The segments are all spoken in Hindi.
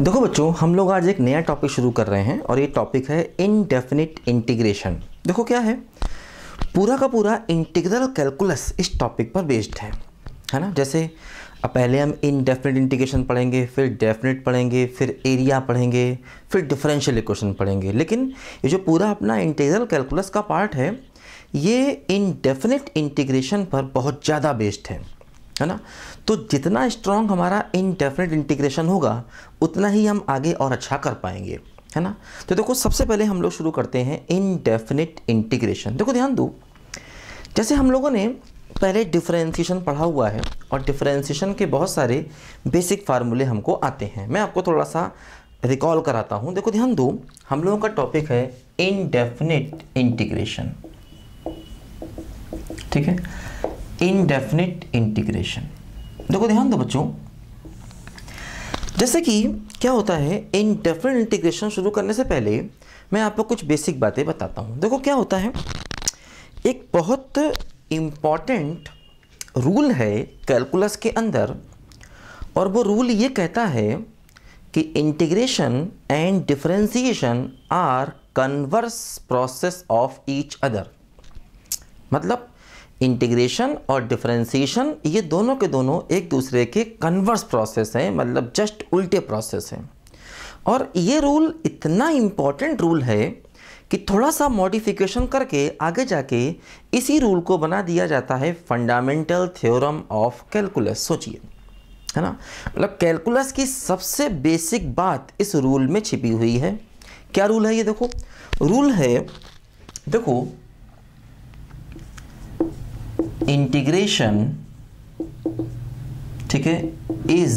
देखो बच्चों हम लोग आज एक नया टॉपिक शुरू कर रहे हैं और ये टॉपिक है इनडेफिनिट इंटीग्रेशन देखो क्या है पूरा का पूरा इंटीग्रल कैलकुलस इस टॉपिक पर बेस्ड है है ना जैसे अब पहले हम इनडेफिनिट इंटीग्रेशन पढ़ेंगे फिर डेफिनेट पढ़ेंगे फिर एरिया पढ़ेंगे फिर डिफरेंशियल इक्वेशन पढ़ेंगे लेकिन ये जो पूरा अपना इंटीग्रल कैलकुलस का पार्ट है ये इनडेफिनिट इंटीग्रेशन पर बहुत ज़्यादा बेस्ड है है ना तो जितना स्ट्रांग हमारा इनडेफिनेट इंटीग्रेशन होगा उतना ही हम आगे और अच्छा कर पाएंगे है ना तो देखो सबसे पहले हम लोग शुरू करते हैं इनडेफिनेट इंटीग्रेशन देखो ध्यान दो जैसे हम लोगों ने पहले डिफरेंशिएशन पढ़ा हुआ है और डिफरेंशिएशन के बहुत सारे बेसिक फार्मूले हमको आते हैं मैं आपको थोड़ा सा रिकॉल कराता हूँ देखो ध्यान दो हम लोगों का टॉपिक है इनडेफिनेट इंटीग्रेशन ठीक है इनडेफिनिट इंटीग्रेशन देखो ध्यान दो बच्चों जैसे कि क्या होता है इनडेफिनिट इंटीग्रेशन शुरू करने से पहले मैं आपको कुछ बेसिक बातें बताता हूँ देखो क्या होता है एक बहुत इम्पॉर्टेंट रूल है कैलकुलस के अंदर और वो रूल ये कहता है कि integration and differentiation are converse process of each other मतलब इंटीग्रेशन और डिफ्रेंसीशन ये दोनों के दोनों एक दूसरे के कन्वर्स प्रोसेस हैं मतलब जस्ट उल्टे प्रोसेस हैं और ये रूल इतना इम्पॉर्टेंट रूल है कि थोड़ा सा मॉडिफिकेशन करके आगे जाके इसी रूल को बना दिया जाता है फंडामेंटल थ्योरम ऑफ कैलकुलस सोचिए है ना मतलब कैलकुलस की सबसे बेसिक बात इस रूल में छिपी हुई है क्या रूल है ये देखो रूल है देखो इंटीग्रेशन ठीक है is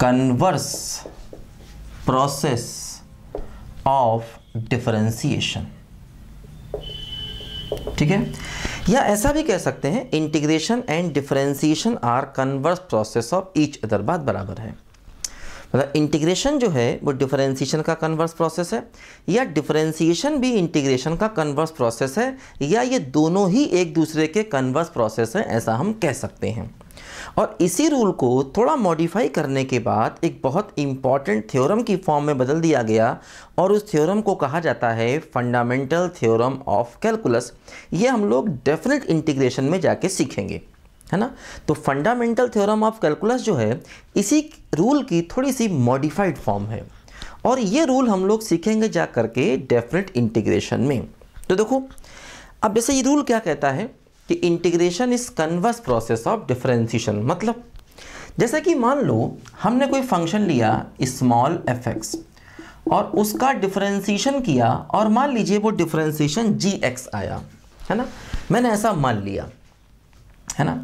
converse process of differentiation ठीक है या ऐसा भी कह सकते हैं integration and differentiation are converse process of each other बात बराबर है मतलब इंटीग्रेशन जो है वो डिफरेंशिएशन का कन्वर्स प्रोसेस है या डिफरेंशिएशन भी इंटीग्रेशन का कन्वर्स प्रोसेस है या ये दोनों ही एक दूसरे के कन्वर्स प्रोसेस हैं ऐसा हम कह सकते हैं और इसी रूल को थोड़ा मॉडिफाई करने के बाद एक बहुत इम्पॉर्टेंट थ्योरम की फॉर्म में बदल दिया गया और उस थ्योरम को कहा जाता है फंडामेंटल थ्योरम ऑफ कैलकुलस ये हम लोग डेफिनेट इंटीग्रेशन में जाके सीखेंगे है ना तो फंडामेंटल थ्योरम ऑफ कैलकुलस जो है इसी रूल की थोड़ी सी मॉडिफाइड फॉर्म है और ये रूल हम लोग सीखेंगे जा करके डेफिनेट इंटीग्रेशन में तो देखो अब जैसे ये रूल क्या कहता है कि integration is converse process of differentiation मतलब जैसे कि मान लो हमने कोई फंक्शन लिया स्मॉल एफ एक्स और उसका डिफरेंशिएशन किया और मान लीजिए वो डिफरेंशिएशन जी एक्स आया है ना मैंने ऐसा मान लिया है ना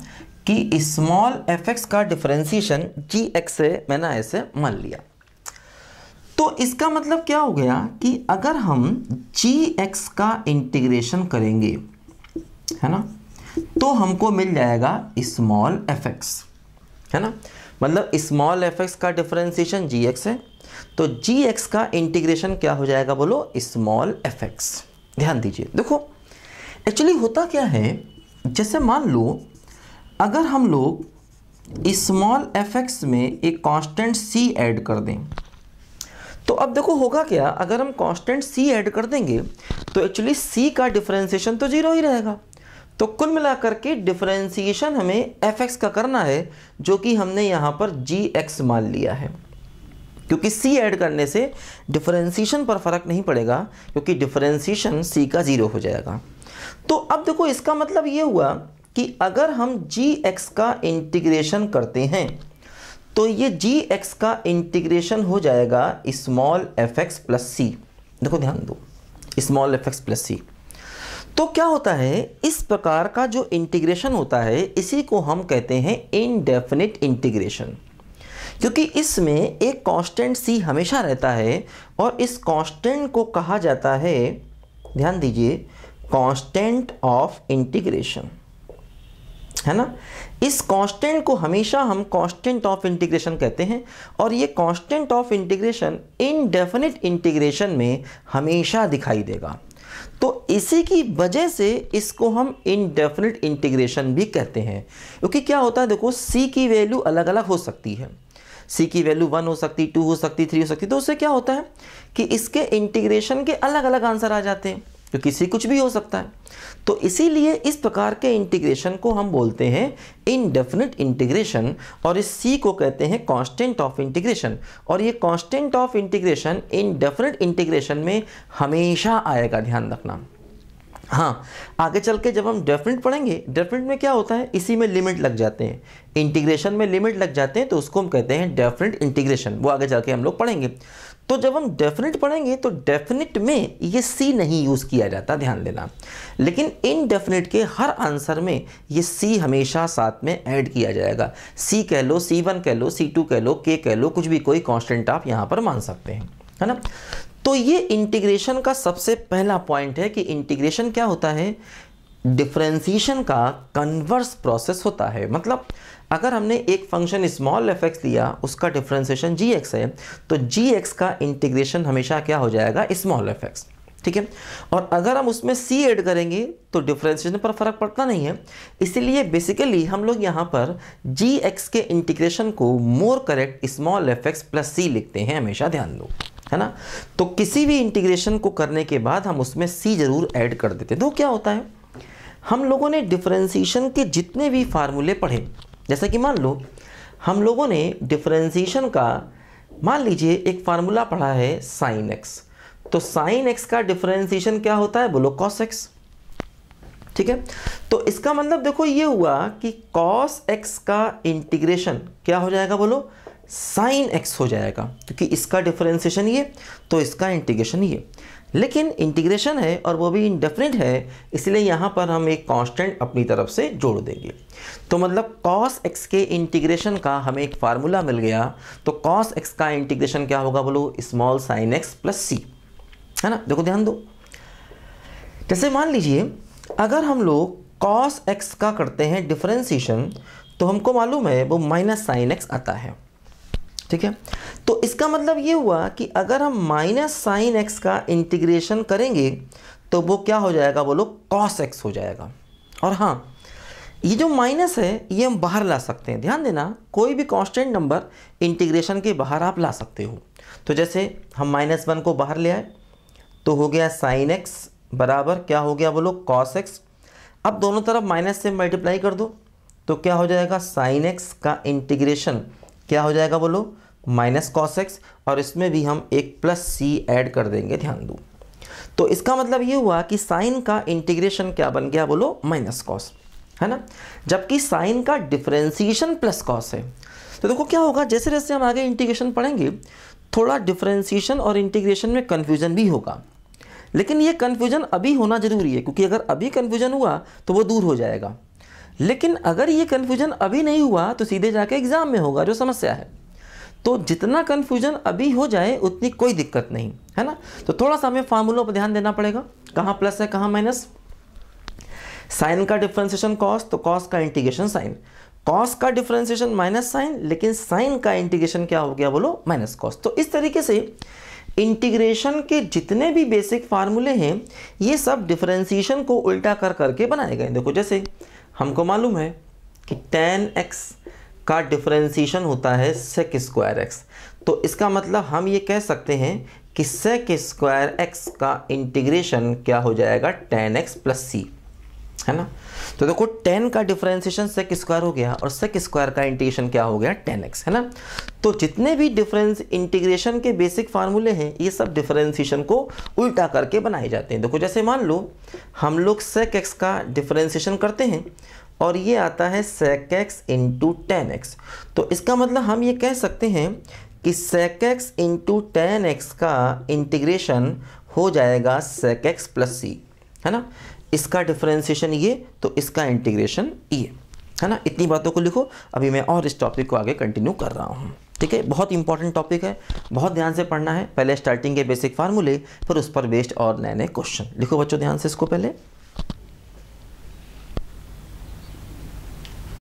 कि स्मॉल एफ एक्स का डिफ्रेंसीशन जी एक्स से मैंने ऐसे मान लिया तो इसका मतलब क्या हो गया कि अगर हम जी एक्स का इंटीग्रेशन करेंगे है ना तो हमको मिल जाएगा स्मॉल एफ एक्स है ना मतलब स्मॉल एफ एक्स का डिफ्रेंसीशन जी एक्स है तो जी एक्स का इंटीग्रेशन क्या हो जाएगा बोलो स्मॉल एफ एक्स ध्यान दीजिए देखो एक्चुअली होता क्या है जैसे मान लो अगर हम लोग स्मॉल एफ एक्स में एक कांस्टेंट सी ऐड कर दें तो अब देखो होगा क्या अगर हम कांस्टेंट सी ऐड कर देंगे तो एक्चुअली सी का डिफरेंशिएशन तो जीरो ही रहेगा तो कुल मिलाकर के डिफरेंशिएशन हमें एफ एक्स का करना है जो कि हमने यहाँ पर जी एक्स मान लिया है क्योंकि सी ऐड करने से डिफरेंशिएशन पर फ़र्क नहीं पड़ेगा क्योंकि डिफरेंशिएशन सी का ज़ीरो हो जाएगा तो अब देखो इसका मतलब ये हुआ कि अगर हम जी एक्स का इंटीग्रेशन करते हैं तो ये जी एक्स का इंटीग्रेशन हो जाएगा small F X plus C देखो ध्यान दो small F X plus C तो क्या होता है इस प्रकार का जो इंटीग्रेशन होता है इसी को हम कहते हैं इनडेफिनिट इंटीग्रेशन क्योंकि इसमें एक कांस्टेंट सी हमेशा रहता है और इस कांस्टेंट को कहा जाता है ध्यान दीजिए कांस्टेंट ऑफ इंटीग्रेशन है ना इस कांस्टेंट को हमेशा हम कांस्टेंट ऑफ इंटीग्रेशन कहते हैं और ये constant of integration indefinite integration में हमेशा दिखाई देगा तो इसी की वजह से इसको हम इनडेफिनिट इंटीग्रेशन भी कहते हैं क्योंकि क्या होता है देखो सी की वैल्यू अलग अलग हो सकती है सी की वैल्यू वन हो सकती है टू हो सकती थ्री हो सकती तो उससे क्या होता है कि इसके इंटीग्रेशन के अलग अलग आंसर आ जाते हैं जो किसी कुछ भी हो सकता है तो इसीलिए इस प्रकार के इंटीग्रेशन को हम बोलते हैं इनडेफिनिट इंटीग्रेशन और इस सी को कहते हैं कांस्टेंट ऑफ इंटीग्रेशन और ये constant of integration indefinite integration में हमेशा आएगा ध्यान रखना हाँ आगे चल के जब हम डेफिनेट पढ़ेंगे डेफिनेट में क्या होता है इसी में लिमिट लग जाते हैं इंटीग्रेशन में लिमिट लग जाते हैं तो उसको हम कहते हैं डेफिनेट इंटीग्रेशन वो आगे चल के हम लोग पढ़ेंगे तो जब हम डेफिनेट पढ़ेंगे तो डेफिनेट में ये सी नहीं यूज़ किया जाता ध्यान देना लेकिन इनडेफिनेट के हर आंसर में ये सी हमेशा साथ में ऐड किया जाएगा सी कह लो सी वन कह लो सी टू कह लो के कह लो कुछ भी कोई कॉन्स्टेंट आप यहाँ पर मान सकते हैं है ना तो ये इंटीग्रेशन का सबसे पहला पॉइंट है कि इंटीग्रेशन क्या होता है डिफ्रेंसीशन का कन्वर्स प्रोसेस होता है मतलब अगर हमने एक फंक्शन स्मॉल एफ एक्स लिया उसका डिफ्रेंसिएशन जी एक्स है तो जी एक्स का इंटीग्रेशन हमेशा क्या हो जाएगा स्मॉल एफ एक्स ठीक है और अगर हम उसमें सी एड करेंगे तो डिफ्रेंशिएशन पर फर्क पड़ता नहीं है इसीलिए बेसिकली हम लोग यहाँ पर जी एक्स के इंटीग्रेशन को more correct small F X plus C लिखते हैं हमेशा ध्यान दो है ना तो किसी भी इंटीग्रेशन को करने के बाद हम उसमें सी जरूर ऐड कर देते हैं तो क्या होता है हम लोगों ने डिफरेंशिएशन के जितने भी फार्मूले पढ़े जैसे कि मान लो हम लोगों ने डिफ्रेंसीशन का मान लीजिए एक फार्मूला पढ़ा है साइन एक्स तो साइन एक्स का डिफरेंशिएशन क्या होता है बोलो कॉस एक्स ठीक है तो इसका मतलब देखो ये हुआ कि कॉस एक्स का इंटीग्रेशन क्या हो जाएगा बोलो साइन एक्स हो जाएगा क्योंकि इसका डिफरेंशिएशन ये तो इसका इंटीग्रेशन ये लेकिन इंटीग्रेशन है और वो भी इंडेफिनिट है इसलिए यहाँ पर हम एक कांस्टेंट अपनी तरफ से जोड़ देंगे तो मतलब कॉस एक्स के इंटीग्रेशन का हमें एक फार्मूला मिल गया तो कॉस एक्स का इंटीग्रेशन क्या होगा बोलो small sine X plus C है ना देखो ध्यान दो जैसे मान लीजिए अगर हम लोग कॉस एक्स का करते हैं डिफ्रेंसीशन तो हमको मालूम है वो माइनस साइन एक्स आता है ठीक है तो इसका मतलब ये हुआ कि अगर हम माइनस साइन एक्स का इंटीग्रेशन करेंगे तो वो क्या हो जाएगा बोलो कॉस एक्स हो जाएगा और हाँ ये जो माइनस है ये हम बाहर ला सकते हैं ध्यान देना कोई भी कांस्टेंट नंबर इंटीग्रेशन के बाहर आप ला सकते हो तो जैसे हम माइनस वन को बाहर ले आए तो हो गया साइन एक्स बराबर क्या हो गया बोलो कॉस एक्स अब दोनों तरफ माइनस से मल्टीप्लाई कर दो तो क्या हो जाएगा साइन एक्स का इंटीग्रेशन क्या हो जाएगा बोलो माइनस कॉस एक्स और इसमें भी हम एक प्लस सी एड कर देंगे ध्यान दो तो इसका मतलब ये हुआ कि साइन का इंटीग्रेशन क्या बन गया बोलो माइनस कॉस है ना जबकि साइन का डिफ्रेंसीशन प्लस कॉस है तो देखो क्या होगा जैसे जैसे हम आगे इंटीग्रेशन पढ़ेंगे थोड़ा डिफ्रेंसीशन और इंटीग्रेशन में कन्फ्यूजन भी होगा लेकिन ये कन्फ्यूजन अभी होना ज़रूरी है क्योंकि अगर अभी कन्फ्यूजन हुआ तो वो दूर हो जाएगा लेकिन अगर ये कन्फ्यूजन अभी नहीं हुआ तो सीधे जाके एग्ज़ाम में होगा जो समस्या है तो जितना कन्फ्यूजन अभी हो जाए उतनी कोई दिक्कत नहीं है ना तो थोड़ा सा हमें फार्मूलों पर ध्यान देना पड़ेगा कहाँ प्लस है कहाँ माइनस साइन का डिफ्रेंसिएशन कॉस तो कॉस का इंटीग्रेशन साइन कॉस का डिफ्रेंसिएशन माइनस साइन लेकिन साइन का इंटीग्रेशन क्या हो गया बोलो माइनस कॉस तो इस तरीके से इंटीग्रेशन के जितने भी बेसिक फार्मूले हैं ये सब डिफ्रेंसिएशन को उल्टा कर करके बनाए गए देखो जैसे हमको मालूम है कि टेन एक्स का डिफ्रेंसीशन होता है सेक स्क्वायर एक्स तो इसका मतलब हम ये कह सकते हैं कि सेक स्क्वायर एक्स का इंटीग्रेशन क्या हो जाएगा टेन एक्स प्लस सी है ना तो देखो टेन का डिफरेंशिएशन सेक स्क्वायर हो गया और सेक स्क्वायर का इंटीग्रेशन क्या हो गया टेन एक्स है ना तो जितने भी डिफरेंस इंटीग्रेशन के बेसिक फार्मूले हैं ये सब डिफरेंशिएशन को उल्टा करके बनाए जाते हैं देखो जैसे मान लो हम लोग सेक एक्स का डिफरेंशिएशन करते हैं और ये आता है sec X into tan X तो इसका मतलब हम ये कह सकते हैं कि sec X into tan X का इंटीग्रेशन हो जाएगा सेक एक्स प्लस सी है ना इसका डिफ्रेंसिएशन ये e, तो इसका इंटीग्रेशन ये e. है ना इतनी बातों को लिखो अभी मैं और इस टॉपिक को आगे कंटिन्यू कर रहा हूँ ठीक है बहुत इंपॉर्टेंट टॉपिक है बहुत ध्यान से पढ़ना है पहले स्टार्टिंग के बेसिक फार्मूले फिर उस पर बेस्ड और नए नए क्वेश्चन लिखो बच्चों ध्यान से इसको पहले